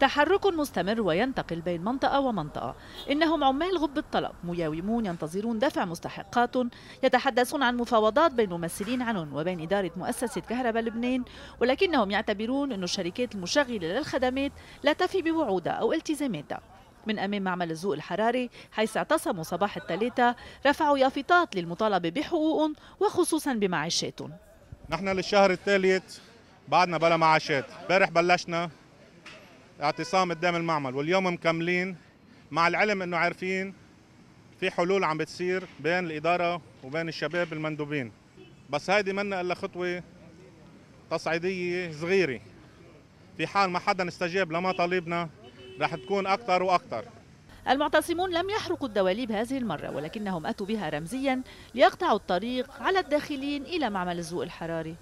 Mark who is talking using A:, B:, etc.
A: تحرك مستمر وينتقل بين منطقة ومنطقة إنهم عمال غب الطلب مياومون ينتظرون دفع مستحقات يتحدثون عن مفاوضات بين ممثلين عنهم وبين إدارة مؤسسة كهرباء لبنان ولكنهم يعتبرون أن الشركات المشغلة للخدمات لا تفي بوعودها أو التزاماتها من أمام معمل الذوق الحراري حيث اعتصموا صباح الثلاثة رفعوا يافطات للمطالبة بحقوقهم وخصوصا بمعيشاتهم
B: نحن للشهر الثالث بعدنا بلا معاشات امبارح بلشنا اعتصام قدام المعمل واليوم مكملين مع العلم انه عارفين في حلول عم بتصير بين الاداره وبين الشباب المندوبين بس هيدي منا الا خطوه تصعيديه صغيره في حال ما حدا استجاب طالبنا رح تكون اكثر واكثر
A: المعتصمون لم يحرقوا الدواليب هذه المرة ولكنهم أتوا بها رمزيا ليقطعوا الطريق على الداخلين إلى معمل الزوء الحراري